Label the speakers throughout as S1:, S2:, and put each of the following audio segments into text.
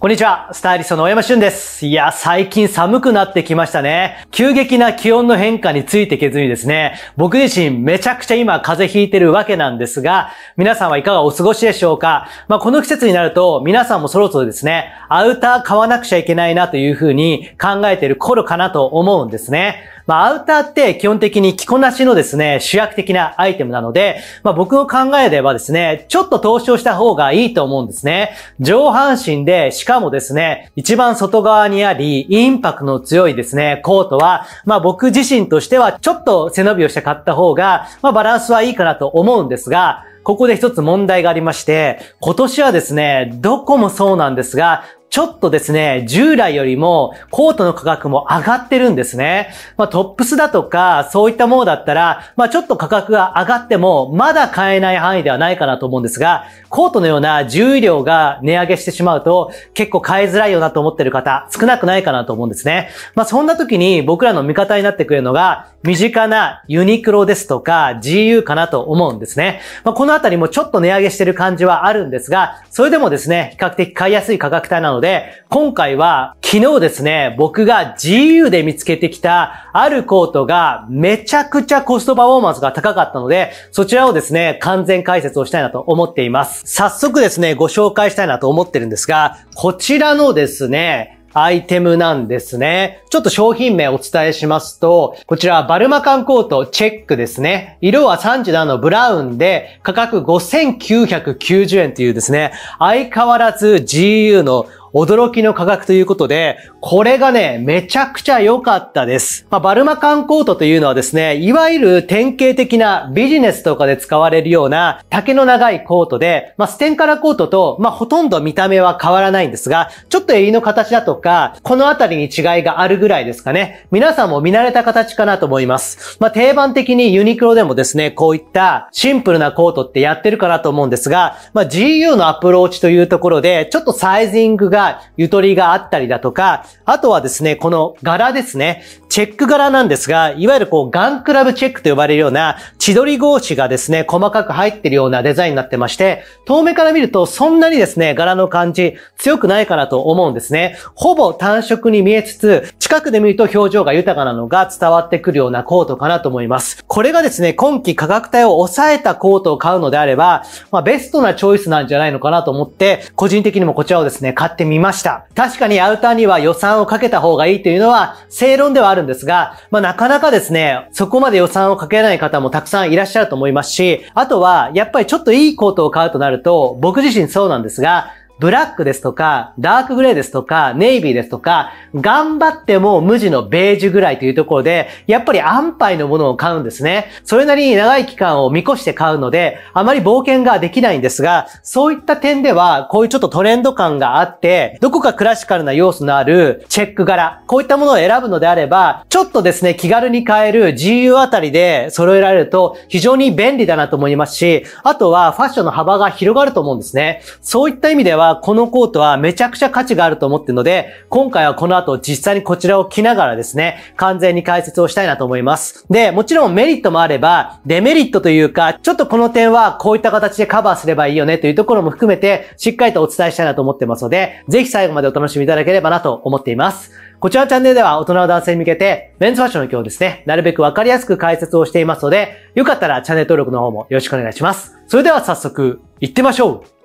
S1: こんにちは、スタイリストの大山俊です。いや、最近寒くなってきましたね。急激な気温の変化についていけずにですね、僕自身めちゃくちゃ今風邪ひいてるわけなんですが、皆さんはいかがお過ごしでしょうかまあ、この季節になると、皆さんもそろそろですね、アウター買わなくちゃいけないなというふうに考えている頃かなと思うんですね。まあ、アウターって基本的に着こなしのですね、主役的なアイテムなので、まあ、僕の考えではですね、ちょっと投資をした方がいいと思うんですね。上半身で、しかもですね、一番外側にあり、インパクトの強いですね、コートは、まあ、僕自身としてはちょっと背伸びをして買った方が、まあ、バランスはいいかなと思うんですが、ここで一つ問題がありまして、今年はですね、どこもそうなんですが、ちょっとですね、従来よりもコートの価格も上がってるんですね。まあ、トップスだとか、そういったものだったら、まあ、ちょっと価格が上がっても、まだ買えない範囲ではないかなと思うんですが、コートのような重量が値上げしてしまうと、結構買いづらいよなと思ってる方、少なくないかなと思うんですね。まあ、そんな時に僕らの味方になってくれるのが、身近なユニクロですとか、GU かなと思うんですね。まあ、このあたりもちょっと値上げしてる感じはあるんですが、それでもですね、比較的買いやすい価格帯なので、ので、今回は昨日ですね、僕が GU で見つけてきたあるコートがめちゃくちゃコストパフォーマンスが高かったので、そちらをですね、完全解説をしたいなと思っています。早速ですね、ご紹介したいなと思ってるんですが、こちらのですね、アイテムなんですね。ちょっと商品名お伝えしますと、こちらバルマ缶コートチェックですね。色は37のブラウンで価格5990円というですね、相変わらず GU の驚きの価格ということで、これがね、めちゃくちゃ良かったです。まあ、バルマ缶コートというのはですね、いわゆる典型的なビジネスとかで使われるような竹の長いコートで、まあ、ステンカラコートと、まあ、ほとんど見た目は変わらないんですが、ちょっと襟の形だとか、このあたりに違いがあるぐらいですかね。皆さんも見慣れた形かなと思います。まあ、定番的にユニクロでもですね、こういったシンプルなコートってやってるかなと思うんですが、まあ、GU のアプローチというところで、ちょっとサイズングがか、ゆとりがあったりだとか、あとはですね、この柄ですね。チェック柄なんですが、いわゆるこう、ガンクラブチェックと呼ばれるような、千鳥格子がですね、細かく入ってるようなデザインになってまして、遠目から見るとそんなにですね、柄の感じ、強くないかなと思うんですね。ほぼ単色に見えつつ、近くで見ると表情が豊かなのが伝わってくるようなコートかなと思います。これがですね、今季価格帯を抑えたコートを買うのであれば、まあ、ベストなチョイスなんじゃないのかなと思って、個人的にもこちらをですね、買ってみました。確かにアウターには予算をかけた方がいいというのは、正論ではあるるんですが、まあ、なかなかですね、そこまで予算をかけない方もたくさんいらっしゃると思いますし、あとは、やっぱりちょっといいコートを買うとなると、僕自身そうなんですが、ブラックですとか、ダークグレーですとか、ネイビーですとか、頑張っても無地のベージュぐらいというところで、やっぱり安牌のものを買うんですね。それなりに長い期間を見越して買うので、あまり冒険ができないんですが、そういった点では、こういうちょっとトレンド感があって、どこかクラシカルな要素のあるチェック柄、こういったものを選ぶのであれば、ちょっとですね、気軽に買える GU あたりで揃えられると非常に便利だなと思いますし、あとはファッションの幅が広がると思うんですね。そういった意味では、このコートはめちゃくちゃ価値があると思ってるので、今回はこの後実際にこちらを着ながらですね、完全に解説をしたいなと思います。で、もちろんメリットもあれば、デメリットというか、ちょっとこの点はこういった形でカバーすればいいよねというところも含めて、しっかりとお伝えしたいなと思ってますので、ぜひ最後までお楽しみいただければなと思っています。こちらのチャンネルでは大人の男性に向けて、メンズファッションの今日ですね、なるべくわかりやすく解説をしていますので、よかったらチャンネル登録の方もよろしくお願いします。それでは早速、行ってみましょう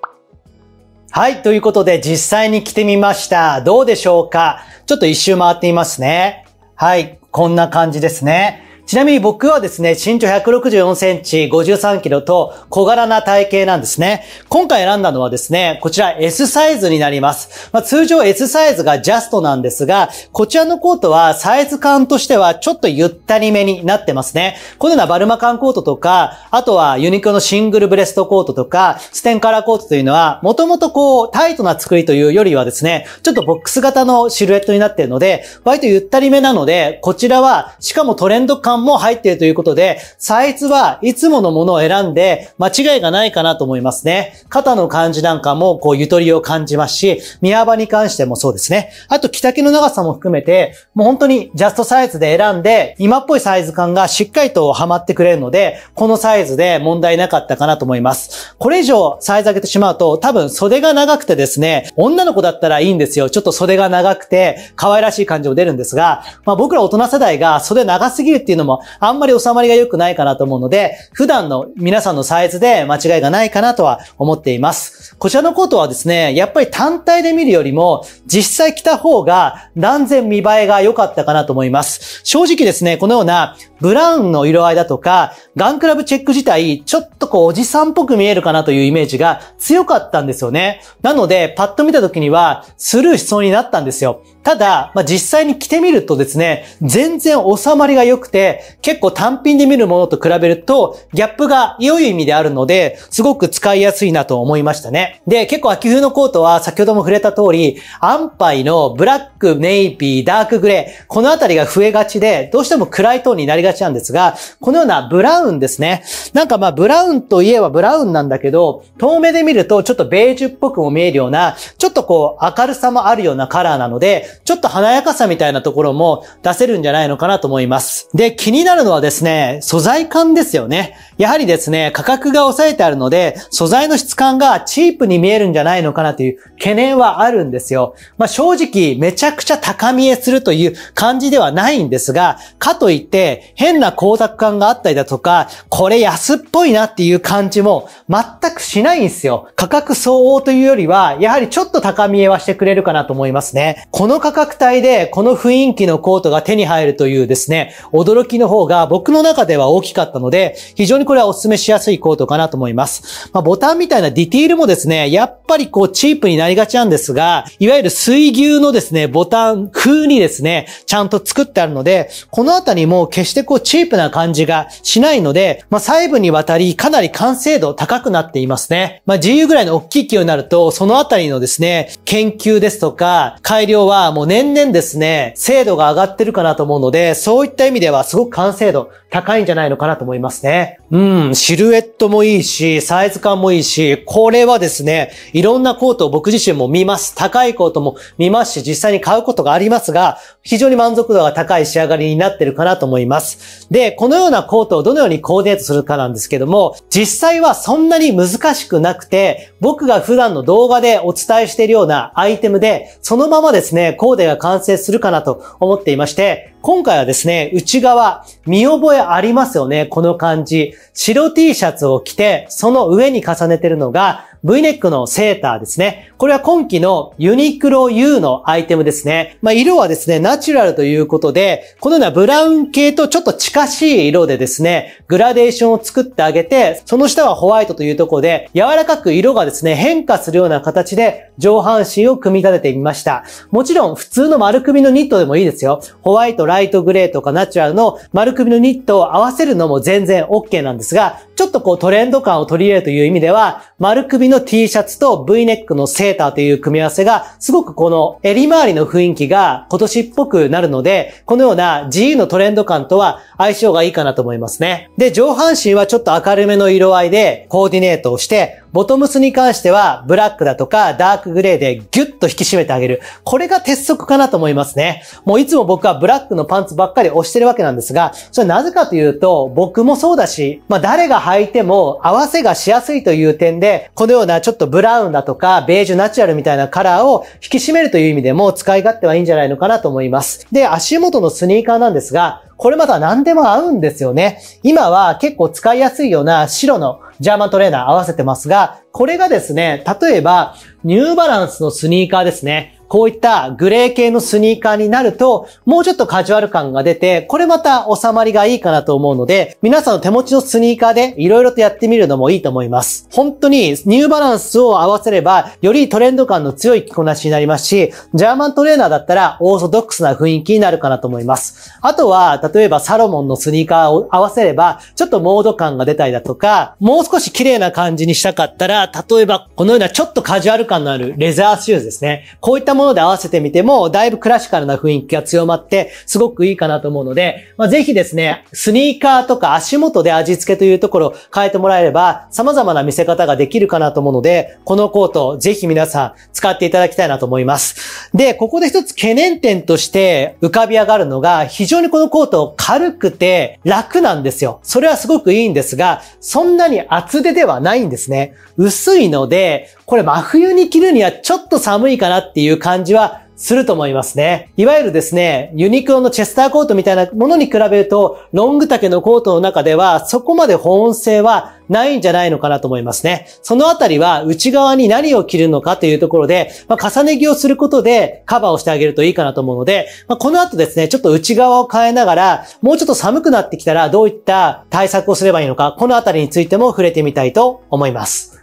S1: はい、ということで実際に着てみました。どうでしょうかちょっと一周回ってみますね。はい、こんな感じですね。ちなみに僕はですね、身長164センチ、53キロと小柄な体型なんですね。今回選んだのはですね、こちら S サイズになります。まあ、通常 S サイズがジャストなんですが、こちらのコートはサイズ感としてはちょっとゆったりめになってますね。このようなバルマ缶コートとか、あとはユニクロのシングルブレストコートとか、ステンカラーコートというのは、もともとこう、タイトな作りというよりはですね、ちょっとボックス型のシルエットになっているので、割とゆったりめなので、こちらは、しかもトレンド感版も入っているということで、サイズはいつものものを選んで間違いがないかなと思いますね。肩の感じなんかもこうゆとりを感じますし、身幅に関してもそうですね。あと着丈の長さも含めて、もう本当にジャストサイズで選んで、今っぽいサイズ感がしっかりとハマってくれるので、このサイズで問題なかったかなと思います。これ以上サイズ上げてしまうと、多分袖が長くてですね、女の子だったらいいんですよ。ちょっと袖が長くて、可愛らしい感じも出るんですが、まあ僕ら大人世代が袖長すぎるっていうのもも、あんまり収まりが良くないかなと思うので、普段の皆さんのサイズで間違いがないかなとは思っています。こちらのコートはですね、やっぱり単体で見るよりも、実際着た方が断然見栄えが良かったかなと思います。正直ですね、このようなブラウンの色合いだとか、ガンクラブチェック自体、ちょっとこうおじさんっぽく見えるかなというイメージが強かったんですよね。なので、パッと見た時にはスルーしそうになったんですよ。ただ、まあ、実際に着てみるとですね、全然収まりが良くて、結構単品で見るものと比べると、ギャップが良い意味であるので、すごく使いやすいなと思いましたね。で、結構秋冬のコートは先ほども触れた通り、アンパイのブラック、ネイビー、ダークグレー、このあたりが増えがちで、どうしても暗いトーンになりがちなんですが、このようなブラウンですね。なんかまあブラウンといえばブラウンなんだけど、遠目で見るとちょっとベージュっぽくも見えるような、ちょっとこう明るさもあるようなカラーなので、ちょっと華やかさみたいなところも出せるんじゃないのかなと思います。で、気になるのはですね、素材感ですよね。やはりですね、価格が抑えてあるので、素材の質感がチープに見えるんじゃないのかなという懸念はあるんですよ。まあ、正直、めちゃくちゃ高見えするという感じではないんですが、かといって変な光沢感があったりだとか、これ安っぽいなっていう感じも全くしないんですよ。価格相応というよりは、やはりちょっと高見えはしてくれるかなと思いますね。この価格帯で、この雰囲気のコートが手に入るというですね、驚きの方が僕の中では大きかったので、非常ににこれはお勧めしやすいコートかなと思います。まあ、ボタンみたいなディティールもですね、やっぱりこうチープになりがちなんですが、いわゆる水牛のですね、ボタン風にですね、ちゃんと作ってあるので、このあたりも決してこうチープな感じがしないので、まあ、細部にわたりかなり完成度高くなっていますね。まあ、GU ぐらいの大きい用になると、そのあたりのですね、研究ですとか、改良はもう年々ですね、精度が上がってるかなと思うので、そういった意味ではすごく完成度高いんじゃないのかなと思いますね。うん、シルエットもいいし、サイズ感もいいし、これはですね、いろんなコートを僕自身も見ます。高いコートも見ますし、実際に買うことがありますが、非常に満足度が高い仕上がりになってるかなと思います。で、このようなコートをどのようにコーディネートするかなんですけども、実際はそんなに難しくなくて、僕が普段の動画でお伝えしているようなアイテムで、そのままですね、コーデが完成するかなと思っていまして、今回はですね、内側、見覚えありますよね、この感じ。白 T シャツを着て、その上に重ねてるのが、V ネックのセーターですね。これは今季のユニクロ U のアイテムですね。まあ、色はですね、ナチュラルということで、このようなブラウン系とちょっと近しい色でですね、グラデーションを作ってあげて、その下はホワイトというところで、柔らかく色がですね、変化するような形で上半身を組み立ててみました。もちろん、普通の丸首のニットでもいいですよ。ホワイト、ライトグレーとかナチュラルの丸首のニットを合わせるのも全然 OK なんですが、ちょっとこうトレンド感を取り入れるという意味では、丸首のの T シャツと V ネックのセーターという組み合わせが、すごくこの襟周りの雰囲気が今年っぽくなるので、このような G のトレンド感とは相性がいいかなと思いますね。で、上半身はちょっと明るめの色合いでコーディネートをして、ボトムスに関しては、ブラックだとか、ダークグレーでギュッと引き締めてあげる。これが鉄則かなと思いますね。もういつも僕はブラックのパンツばっかり押してるわけなんですが、それなぜかというと、僕もそうだし、まあ誰が履いても合わせがしやすいという点で、このようなちょっとブラウンだとか、ベージュナチュラルみたいなカラーを引き締めるという意味でも使い勝手はいいんじゃないのかなと思います。で、足元のスニーカーなんですが、これまた何でも合うんですよね。今は結構使いやすいような白のジャーマントレーナー合わせてますが、これがですね、例えばニューバランスのスニーカーですね。こういったグレー系のスニーカーになると、もうちょっとカジュアル感が出て、これまた収まりがいいかなと思うので、皆さんの手持ちのスニーカーで色々とやってみるのもいいと思います。本当にニューバランスを合わせれば、よりトレンド感の強い着こなしになりますし、ジャーマントレーナーだったらオーソドックスな雰囲気になるかなと思います。あとは、例えばサロモンのスニーカーを合わせれば、ちょっとモード感が出たりだとか、もう少し綺麗な感じにしたかったら、例えばこのようなちょっとカジュアル感のあるレザーシューズですね。こういったもので合わせてみても、だいぶクラシカルな雰囲気が強まって、すごくいいかなと思うので、まあ、ぜひですね、スニーカーとか足元で味付けというところを変えてもらえれば、様々な見せ方ができるかなと思うので、このコート、ぜひ皆さん使っていただきたいなと思います。で、ここで一つ懸念点として浮かび上がるのが、非常にこのコート軽くて楽なんですよ。それはすごくいいんですが、そんなに厚手ではないんですね。薄いので、これ真冬に着るにはちょっと寒いかなっていう感じはすると思いますね。いわゆるですね、ユニクロのチェスターコートみたいなものに比べると、ロング丈のコートの中では、そこまで保温性はないんじゃないのかなと思いますね。そのあたりは、内側に何を着るのかというところで、まあ、重ね着をすることでカバーをしてあげるといいかなと思うので、まあ、この後ですね、ちょっと内側を変えながら、もうちょっと寒くなってきたら、どういった対策をすればいいのか、このあたりについても触れてみたいと思います。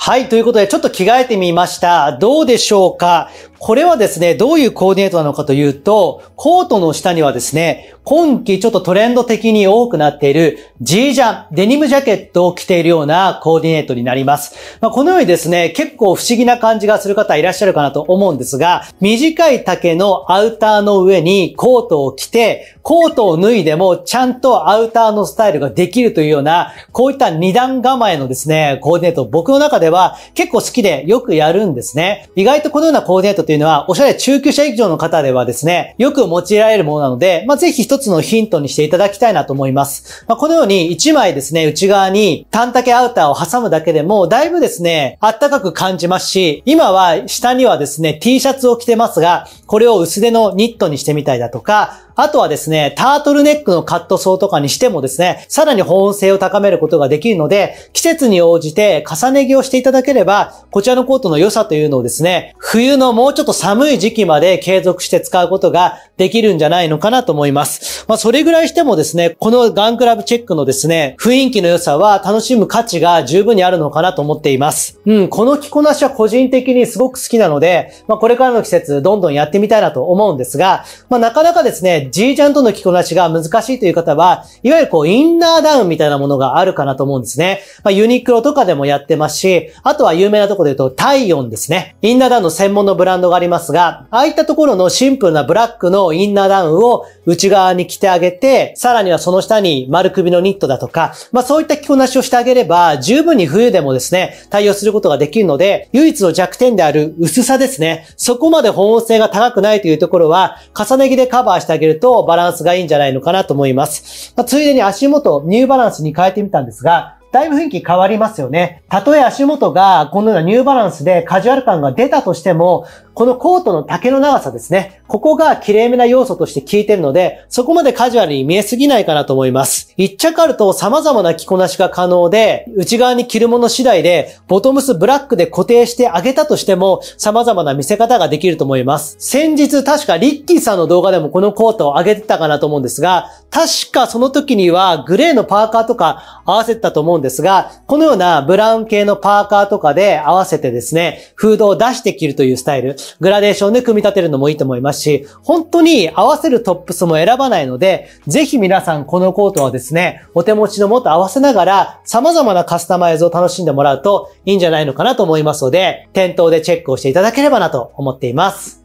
S1: はい。ということで、ちょっと着替えてみました。どうでしょうかこれはですね、どういうコーディネートなのかというと、コートの下にはですね、今季ちょっとトレンド的に多くなっている G ジャン、デニムジャケットを着ているようなコーディネートになります。まあ、このようにですね、結構不思議な感じがする方いらっしゃるかなと思うんですが、短い丈のアウターの上にコートを着て、コートを脱いでもちゃんとアウターのスタイルができるというような、こういった二段構えのですね、コーディネート、僕の中では結構好きでよくやるんですね。意外とこのようなコーディネートっていうのは、おしゃれ中級者以上の方ではですね、よく用いられるものなので、まあ、ぜひ一つのヒントにしていただきたいなと思います。まあ、このように1枚ですね、内側に短丈アウターを挟むだけでも、だいぶですね、あったかく感じますし、今は下にはですね、T シャツを着てますが、これを薄手のニットにしてみたりだとか、あとはですね、タートルネックのカットソーとかにしてもですね、さらに保温性を高めることができるので、季節に応じて重ね着をしていただければ、こちらのコートの良さというのをですね、冬のもうちょっと寒い時期まで継続して使うことができるんじゃないのかなと思います。まあ、それぐらいしてもですね、このガンクラブチェックのですね、雰囲気の良さは楽しむ価値が十分にあるのかなと思っています。うん、この着こなしは個人的にすごく好きなので、まあ、これからの季節どんどんやってみたいなと思うんですが、まあ、なかなかですね、で G ジャンとの着こなしが難しいという方は、いわゆるこうインナーダウンみたいなものがあるかなと思うんですね。まあ、ユニクロとかでもやってますし、あとは有名なところで言うと体温ですね。インナーダウンの専門のブランドがありますが、ああいったところのシンプルなブラックのインナーダウンを内側に着てあげて、さらにはその下に丸首のニットだとか、まあそういった着こなしをしてあげれば、十分に冬でもですね、対応することができるので、唯一の弱点である薄さですね。そこまで保温性が高くないというところは、重ね着でカバーしてあげるるとバランスがいいんじゃないのかなと思います。まあ、ついでに足元、ニューバランスに変えてみたんですが、だいぶ雰囲気変わりますよね。たとえ足元がこのようなニューバランスでカジュアル感が出たとしても、このコートの丈の長さですね。ここが綺麗めな要素として効いてるので、そこまでカジュアルに見えすぎないかなと思います。一着あると様々な着こなしが可能で、内側に着るもの次第で、ボトムスブラックで固定してあげたとしても、様々な見せ方ができると思います。先日確かリッキーさんの動画でもこのコートを上げてたかなと思うんですが、確かその時にはグレーのパーカーとか合わせてたと思うんですが、このようなブラウン系のパーカーとかで合わせてですね、フードを出して着るというスタイル。グラデーションで組み立てるのもいいと思いますし、本当に合わせるトップスも選ばないので、ぜひ皆さんこのコートはですね、お手持ちのもと合わせながら、様々なカスタマイズを楽しんでもらうといいんじゃないのかなと思いますので、店頭でチェックをしていただければなと思っています。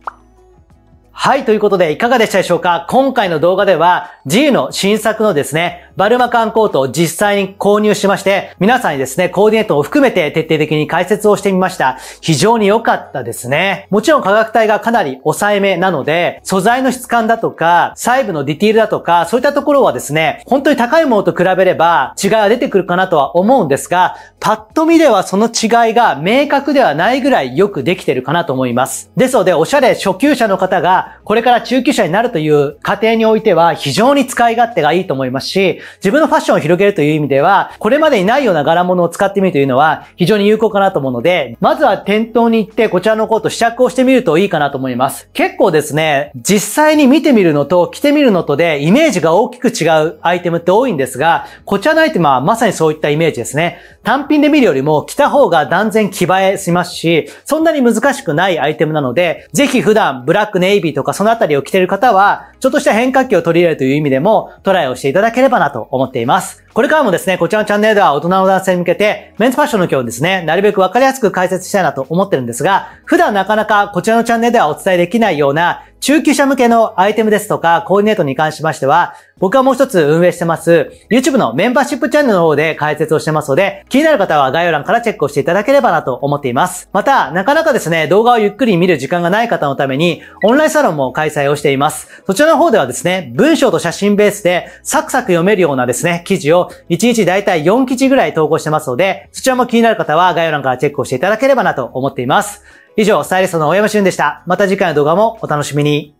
S1: はい、ということでいかがでしたでしょうか今回の動画では G の新作のですね、バルマ缶コートを実際に購入しまして、皆さんにですね、コーディネートを含めて徹底的に解説をしてみました。非常に良かったですね。もちろん価格帯がかなり抑えめなので、素材の質感だとか、細部のディティールだとか、そういったところはですね、本当に高いものと比べれば違いは出てくるかなとは思うんですが、パッと見ではその違いが明確ではないぐらいよくできてるかなと思います。ですので、おしゃれ初級者の方がこれから中級者になるという過程においては非常に使い勝手がいいと思いますし、自分のファッションを広げるという意味では、これまでにないような柄物を使ってみるというのは非常に有効かなと思うので、まずは店頭に行ってこちらのコート試着をしてみるといいかなと思います。結構ですね、実際に見てみるのと着てみるのとでイメージが大きく違うアイテムって多いんですが、こちらのアイテムはまさにそういったイメージですね。単品で見るよりも着た方が断然着映えしますし、そんなに難しくないアイテムなので、ぜひ普段ブラックネイビーとかそのあたりを着てる方は、ちょっとした変化球を取り入れるという意味でもトライをしていただければなと思っています。これからもですね、こちらのチャンネルでは大人の男性に向けて、メンズファッションの今日ですね、なるべくわかりやすく解説したいなと思ってるんですが、普段なかなかこちらのチャンネルではお伝えできないような、中級者向けのアイテムですとか、コーディネートに関しましては、僕はもう一つ運営してます、YouTube のメンバーシップチャンネルの方で解説をしてますので、気になる方は概要欄からチェックをしていただければなと思っています。また、なかなかですね、動画をゆっくり見る時間がない方のために、オンラインサロンも開催をしています。そちらの方ではですね、文章と写真ベースで、サクサク読めるようなですね、記事を1日だいたい4記事ぐらい投稿してますので、そちらも気になる方は概要欄からチェックをしていただければなと思っています。以上、スタイリストの大山俊でした。また次回の動画もお楽しみに。